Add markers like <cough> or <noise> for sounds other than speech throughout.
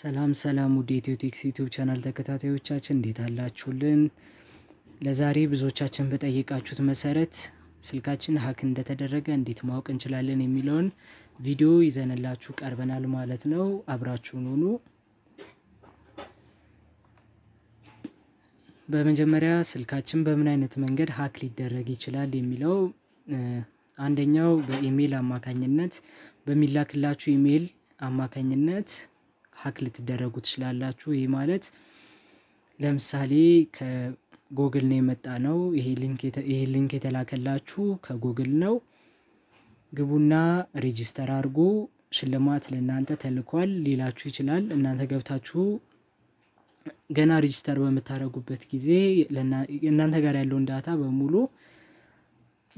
ሰላም ሰላም ውድ ኢትዮ ቴክስ ቻናል ተከታታዮቻችን እንዴት አላችሁልን? ለዛሬ ብዙዎቻችን በጠየቃችሁት መሰረት ስልካችን ሀክ እንደተደረገ እንዴት ማወቅ እንችላለን የሚለውን ቪዲዮ ይዘንላችሁ ቀርበናል ማለት ነው። አብራችሁን ሁኑ። በመጀመሪያ ስልካችን በምን አይነት መንገድ ሀክ ሊደረግ ይችላል የሚለው አንደኛው በኢሜይል አማካኝነት በሚላክላችሁ ኢሜይል አማካኝነት ሀክ ልትደረጉ ትችላላችሁ። ይህ ማለት ለምሳሌ ከጎግል ነው የመጣ ነው። ይሄ ሊንክ የተላከላችሁ ከጎግል ነው። ግቡና ሬጂስተር አድርጎ ሽልማት ለእናንተ ተልኳል ሊላችሁ ይችላል። እናንተ ገብታችሁ ገና ሬጂስተር በምታደርጉበት ጊዜ እናንተ ጋር ያለውን ዳታ በሙሉ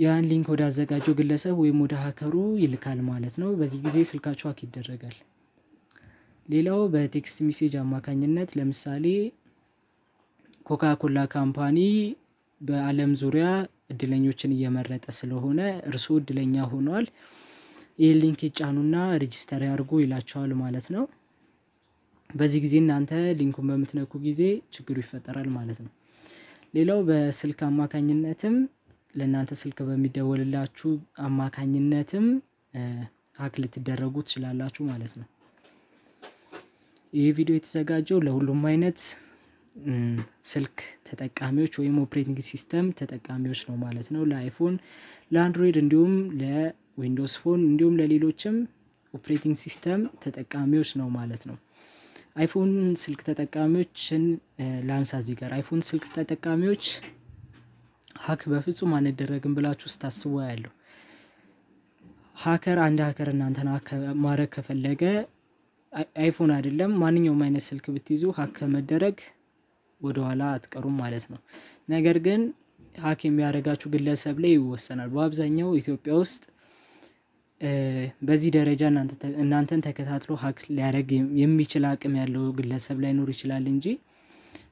ያን ሊንክ ወዳዘጋጀው ግለሰብ ወይም ወደ ሀከሩ ይልካል ማለት ነው። በዚህ ጊዜ ስልካችሁ ሀክ ይደረጋል። ሌላው በቴክስት ሜሴጅ አማካኝነት ለምሳሌ ኮካኮላ ካምፓኒ በአለም ዙሪያ እድለኞችን እየመረጠ ስለሆነ እርስዎ እድለኛ ሆኗል። ይህ ሊንክ ይጫኑና ሬጅስተር ያድርጉ ይላቸዋል ማለት ነው። በዚህ ጊዜ እናንተ ሊንኩን በምትነኩ ጊዜ ችግሩ ይፈጠራል ማለት ነው። ሌላው በስልክ አማካኝነትም ለእናንተ ስልክ በሚደወልላችሁ አማካኝነትም ሀክ ልትደረጉ ትችላላችሁ ማለት ነው። ይህ ቪዲዮ የተዘጋጀው ለሁሉም አይነት ስልክ ተጠቃሚዎች ወይም ኦፕሬቲንግ ሲስተም ተጠቃሚዎች ነው ማለት ነው። ለአይፎን፣ ለአንድሮይድ እንዲሁም ለዊንዶውስ ፎን እንዲሁም ለሌሎችም ኦፕሬቲንግ ሲስተም ተጠቃሚዎች ነው ማለት ነው። አይፎን ስልክ ተጠቃሚዎችን ለአንሳ እዚህ ጋር አይፎን ስልክ ተጠቃሚዎች ሀክ በፍጹም አንደረግም ብላችሁ ስታስቡ ያለው ሀከር አንድ ሀከር እናንተን ማድረግ ከፈለገ አይፎን አይደለም ማንኛውም አይነት ስልክ ብትይዙ ሀክ ከመደረግ ወደኋላ አትቀሩም ማለት ነው። ነገር ግን ሀክ የሚያደርጋችሁ ግለሰብ ላይ ይወሰናል። በአብዛኛው ኢትዮጵያ ውስጥ በዚህ ደረጃ እናንተን ተከታትሎ ሀክ ሊያደርግ የሚችል አቅም ያለው ግለሰብ ላይኖር ይችላል እንጂ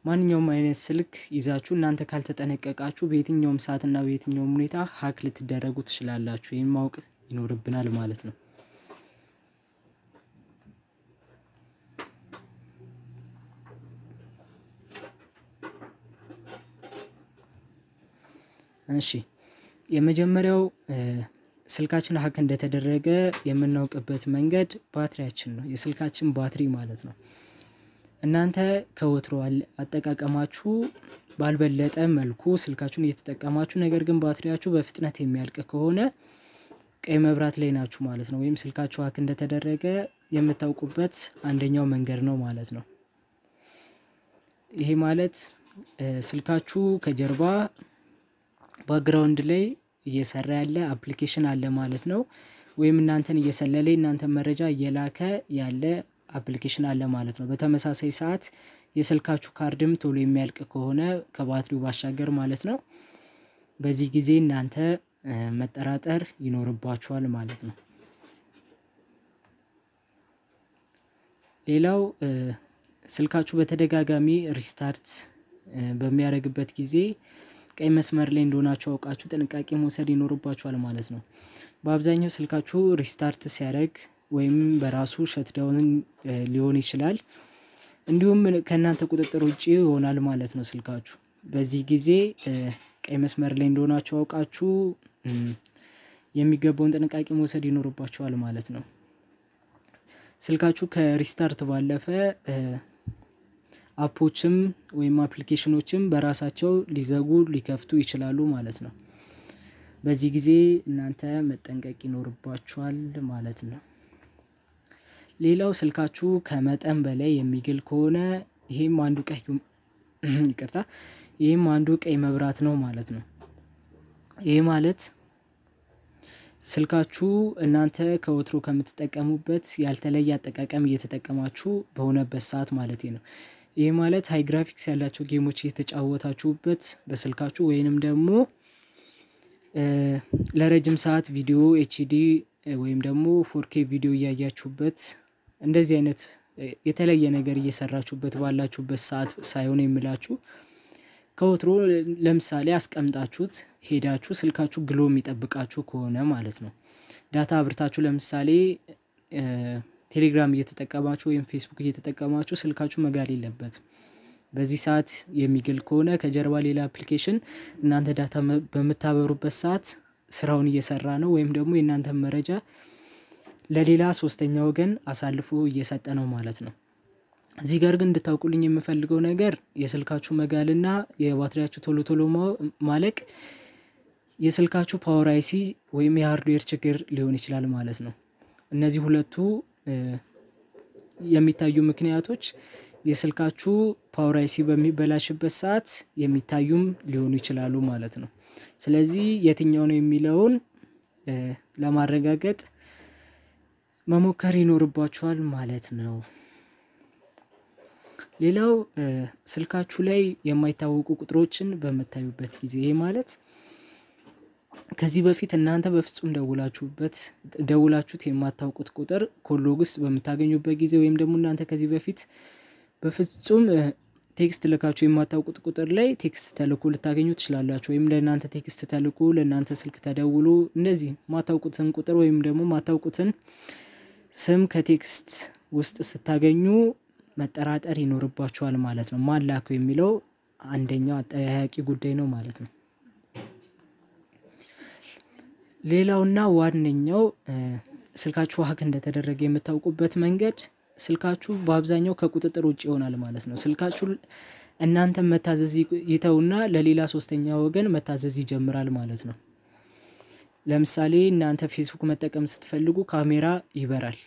ማንኛውም አይነት ስልክ ይዛችሁ እናንተ ካልተጠነቀቃችሁ በየትኛውም ሰዓትና በየትኛውም ሁኔታ ሀክ ልትደረጉ ትችላላችሁ። ይህን ማወቅ ይኖርብናል ማለት ነው። እሺ የመጀመሪያው ስልካችን ሀክ እንደተደረገ የምናውቅበት መንገድ ባትሪያችን ነው የስልካችን ባትሪ ማለት ነው። እናንተ ከወትሮ አጠቃቀማችሁ ባልበለጠ መልኩ ስልካችሁን እየተጠቀማችሁ ነገር ግን ባትሪያችሁ በፍጥነት የሚያልቅ ከሆነ ቀይ መብራት ላይ ናችሁ ማለት ነው። ወይም ስልካችሁ ሀክ እንደተደረገ የምታውቁበት አንደኛው መንገድ ነው ማለት ነው። ይሄ ማለት ስልካችሁ ከጀርባ ባክግራውንድ ላይ እየሰራ ያለ አፕሊኬሽን አለ ማለት ነው። ወይም እናንተን እየሰለለ እናንተን መረጃ እየላከ ያለ አፕሊኬሽን አለ ማለት ነው። በተመሳሳይ ሰዓት የስልካችሁ ካርድም ቶሎ የሚያልቅ ከሆነ ከባትሪው ባሻገር ማለት ነው፣ በዚህ ጊዜ እናንተ መጠራጠር ይኖርባችኋል ማለት ነው። ሌላው ስልካችሁ በተደጋጋሚ ሪስታርት በሚያደርግበት ጊዜ ቀይ መስመር ላይ እንደሆናችሁ አውቃችሁ ጥንቃቄ መውሰድ ይኖርባችኋል ማለት ነው። በአብዛኛው ስልካችሁ ሪስታርት ሲያደርግ ወይም በራሱ ሸትዳውን ሊሆን ይችላል። እንዲሁም ከእናንተ ቁጥጥር ውጭ ይሆናል ማለት ነው ስልካችሁ። በዚህ ጊዜ ቀይ መስመር ላይ እንደሆናችሁ አውቃችሁ የሚገባውን ጥንቃቄ መውሰድ ይኖርባችኋል ማለት ነው። ስልካችሁ ከሪስታርት ባለፈ አፖችም ወይም አፕሊኬሽኖችም በራሳቸው ሊዘጉ ሊከፍቱ ይችላሉ ማለት ነው። በዚህ ጊዜ እናንተ መጠንቀቅ ይኖርባችኋል ማለት ነው። ሌላው ስልካችሁ ከመጠን በላይ የሚግል ከሆነ ይሄም አንዱ ቀይ <clears throat> ይቅርታ ይህም አንዱ ቀይ መብራት ነው ማለት ነው። ይህ ማለት ስልካችሁ እናንተ ከወትሮ ከምትጠቀሙበት ያልተለየ አጠቃቀም እየተጠቀማችሁ በሆነበት ሰዓት ማለት ነው። ይህ ማለት ሀይ ግራፊክስ ያላቸው ጌሞች እየተጫወታችሁበት በስልካችሁ ወይንም ደግሞ ለረጅም ሰዓት ቪዲዮ ኤችዲ ወይም ደግሞ ፎርኬ ቪዲዮ እያያችሁበት እንደዚህ አይነት የተለየ ነገር እየሰራችሁበት ባላችሁበት ሰዓት ሳይሆን የሚላችሁ ከወትሮ ለምሳሌ አስቀምጣችሁት ሄዳችሁ ስልካችሁ ግሎ የሚጠብቃችሁ ከሆነ ማለት ነው። ዳታ አብርታችሁ ለምሳሌ ቴሌግራም እየተጠቀማችሁ ወይም ፌስቡክ እየተጠቀማችሁ ስልካችሁ መጋል የለበት በዚህ ሰዓት የሚግል ከሆነ ከጀርባ ሌላ አፕሊኬሽን እናንተ ዳታ በምታበሩበት ሰዓት ስራውን እየሰራ ነው ወይም ደግሞ የእናንተ መረጃ ለሌላ ሶስተኛ ወገን አሳልፎ እየሰጠ ነው ማለት ነው። እዚህ ጋር ግን እንድታውቁልኝ የምፈልገው ነገር የስልካችሁ መጋልና የባትሪያችሁ ቶሎ ቶሎ ማለቅ የስልካችሁ ፓወር አይሲ ወይም የሃርድዌር ችግር ሊሆን ይችላል ማለት ነው። እነዚህ ሁለቱ የሚታዩ ምክንያቶች የስልካችሁ ፓወር አይሲ በሚበላሽበት ሰዓት የሚታዩም ሊሆኑ ይችላሉ ማለት ነው። ስለዚህ የትኛው ነው የሚለውን ለማረጋገጥ መሞከር ይኖርባችኋል ማለት ነው። ሌላው ስልካችሁ ላይ የማይታወቁ ቁጥሮችን በምታዩበት ጊዜ ይሄ ማለት ከዚህ በፊት እናንተ በፍጹም ደውላችሁበት ደውላችሁት የማታውቁት ቁጥር ኮሎግስ በምታገኙበት ጊዜ ወይም ደግሞ እናንተ ከዚህ በፊት በፍጹም ቴክስት ልካችሁ የማታውቁት ቁጥር ላይ ቴክስት ተልኮ ልታገኙ ትችላላችሁ። ወይም ለእናንተ ቴክስት ተልኮ ለእናንተ ስልክ ተደውሎ እንደዚህ ማታውቁትን ቁጥር ወይም ደግሞ ማታውቁትን ስም ከቴክስት ውስጥ ስታገኙ መጠራጠር ይኖርባችኋል ማለት ነው። ማላከው የሚለው አንደኛው አጠያያቂ ጉዳይ ነው ማለት ነው። ሌላውና ዋነኛው ስልካችሁ ሀክ እንደተደረገ የምታውቁበት መንገድ ስልካችሁ በአብዛኛው ከቁጥጥር ውጭ ይሆናል ማለት ነው። ስልካችሁ እናንተን መታዘዝ ይተውና ለሌላ ሶስተኛ ወገን መታዘዝ ይጀምራል ማለት ነው። ለምሳሌ እናንተ ፌስቡክ መጠቀም ስትፈልጉ ካሜራ ይበራል።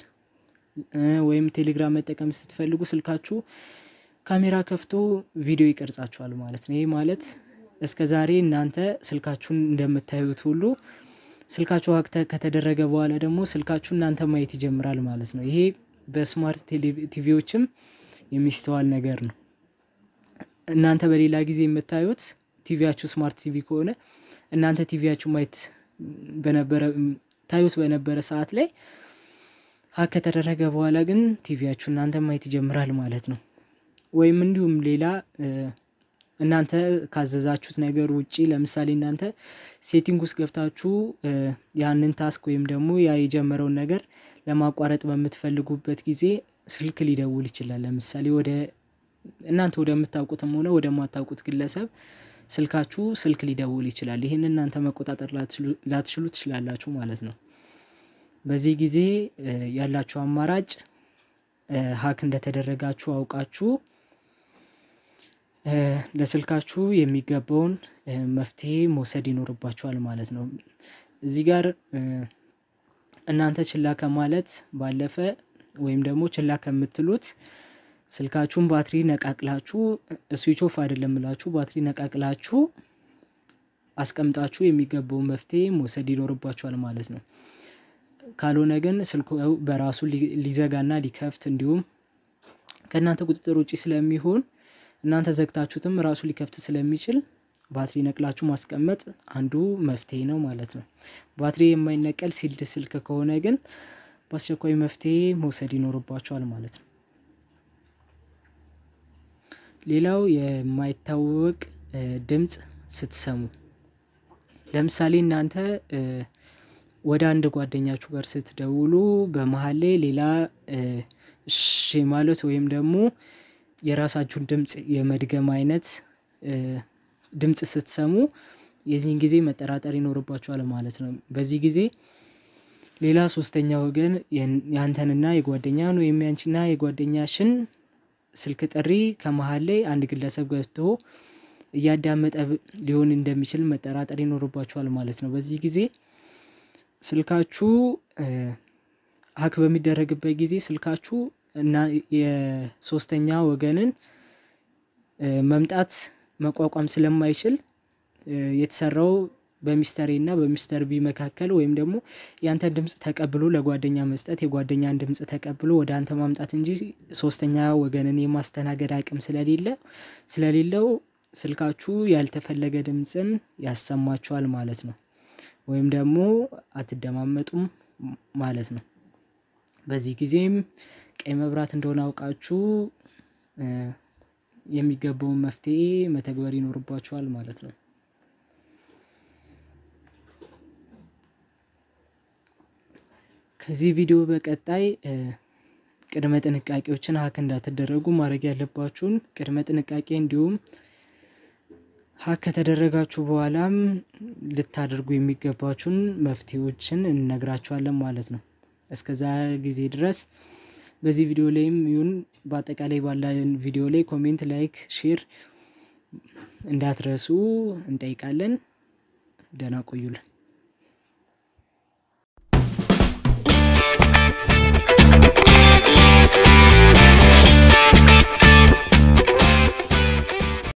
ወይም ቴሌግራም መጠቀም ስትፈልጉ ስልካችሁ ካሜራ ከፍቶ ቪዲዮ ይቀርጻችኋል ማለት ነው። ይህ ማለት እስከ ዛሬ እናንተ ስልካችሁን እንደምታዩት ሁሉ ስልካችሁ ሀክ ከተደረገ በኋላ ደግሞ ስልካችሁ እናንተ ማየት ይጀምራል ማለት ነው። ይሄ በስማርት ቲቪዎችም የሚስተዋል ነገር ነው። እናንተ በሌላ ጊዜ የምታዩት ቲቪያችሁ ስማርት ቲቪ ከሆነ እናንተ ቲቪያችሁ ማየት በነበረ ታዩት በነበረ ሰዓት ላይ ሀክ ከተደረገ በኋላ ግን ቲቪያችሁ እናንተ ማየት ይጀምራል ማለት ነው። ወይም እንዲሁም ሌላ እናንተ ካዘዛችሁት ነገር ውጪ ለምሳሌ እናንተ ሴቲንግ ውስጥ ገብታችሁ ያንን ታስክ ወይም ደግሞ ያ የጀመረውን ነገር ለማቋረጥ በምትፈልጉበት ጊዜ ስልክ ሊደውል ይችላል። ለምሳሌ ወደ እናንተ ወደምታውቁትም ሆነ ወደማታውቁት ግለሰብ ስልካችሁ ስልክ ሊደውል ይችላል። ይህን እናንተ መቆጣጠር ላትችሉ ትችላላችሁ ማለት ነው። በዚህ ጊዜ ያላችሁ አማራጭ ሀክ እንደተደረጋችሁ አውቃችሁ ለስልካችሁ የሚገባውን መፍትሄ መውሰድ ይኖርባችኋል ማለት ነው። እዚህ ጋር እናንተ ችላ ከማለት ባለፈ ወይም ደግሞ ችላ ከምትሉት ስልካችሁን ባትሪ ነቃቅላችሁ ስዊች ኦፍ አይደለም ብላችሁ ባትሪ ነቃቅላችሁ አስቀምጣችሁ የሚገባውን መፍትሄ መውሰድ ይኖርባችኋል ማለት ነው። ካልሆነ ግን ስልኩ በራሱ ሊዘጋና ሊከፍት እንዲሁም ከእናንተ ቁጥጥር ውጪ ስለሚሆን እናንተ ዘግታችሁትም ራሱ ሊከፍት ስለሚችል ባትሪ ነቅላችሁ ማስቀመጥ አንዱ መፍትሄ ነው ማለት ነው። ባትሪ የማይነቀል ሲልድ ስልክ ከሆነ ግን በአስቸኳይ መፍትሄ መውሰድ ይኖርባቸዋል ማለት ነው። ሌላው የማይታወቅ ድምፅ ስትሰሙ፣ ለምሳሌ እናንተ ወደ አንድ ጓደኛችሁ ጋር ስትደውሉ በመሀል ላይ ሌላ እሺ ማለት ወይም ደግሞ የራሳችሁን ድምፅ የመድገም አይነት ድምፅ ስትሰሙ የዚህን ጊዜ መጠራጠር ይኖርባችኋል ማለት ነው። በዚህ ጊዜ ሌላ ሶስተኛ ወገን ያንተንና የጓደኛን ወይም ያንቺና የጓደኛሽን ስልክ ጥሪ ከመሀል ላይ አንድ ግለሰብ ገብቶ እያዳመጠ ሊሆን እንደሚችል መጠራጠር ይኖርባችኋል ማለት ነው። በዚህ ጊዜ ስልካችሁ ሀክ በሚደረግበት ጊዜ ስልካችሁ እና የሶስተኛ ወገንን መምጣት መቋቋም ስለማይችል የተሰራው በሚስተር ኤ እና በሚስተር ቢ መካከል ወይም ደግሞ ያንተን ድምፅ ተቀብሎ ለጓደኛ መስጠት የጓደኛን ድምፅ ተቀብሎ ወደ አንተ ማምጣት እንጂ ሶስተኛ ወገንን የማስተናገድ አቅም ስለሌለ ስለሌለው ስልካችሁ ያልተፈለገ ድምፅን ያሰማችኋል ማለት ነው። ወይም ደግሞ አትደማመጡም ማለት ነው። በዚህ ጊዜም ቀይ መብራት እንደሆነ አውቃችሁ የሚገባውን መፍትሄ መተግበር ይኖርባችኋል ማለት ነው። ከዚህ ቪዲዮ በቀጣይ ቅድመ ጥንቃቄዎችን ሀክ እንዳትደረጉ ማድረግ ያለባችሁን ቅድመ ጥንቃቄ እንዲሁም ሀክ ከተደረጋችሁ በኋላም ልታደርጉ የሚገባችሁን መፍትሄዎችን እንነግራችኋለን ማለት ነው። እስከዛ ጊዜ ድረስ በዚህ ቪዲዮ ላይም ይሁን በአጠቃላይ ባለን ቪዲዮ ላይ ኮሜንት፣ ላይክ፣ ሼር እንዳትረሱ እንጠይቃለን። ደህና ቆዩልን።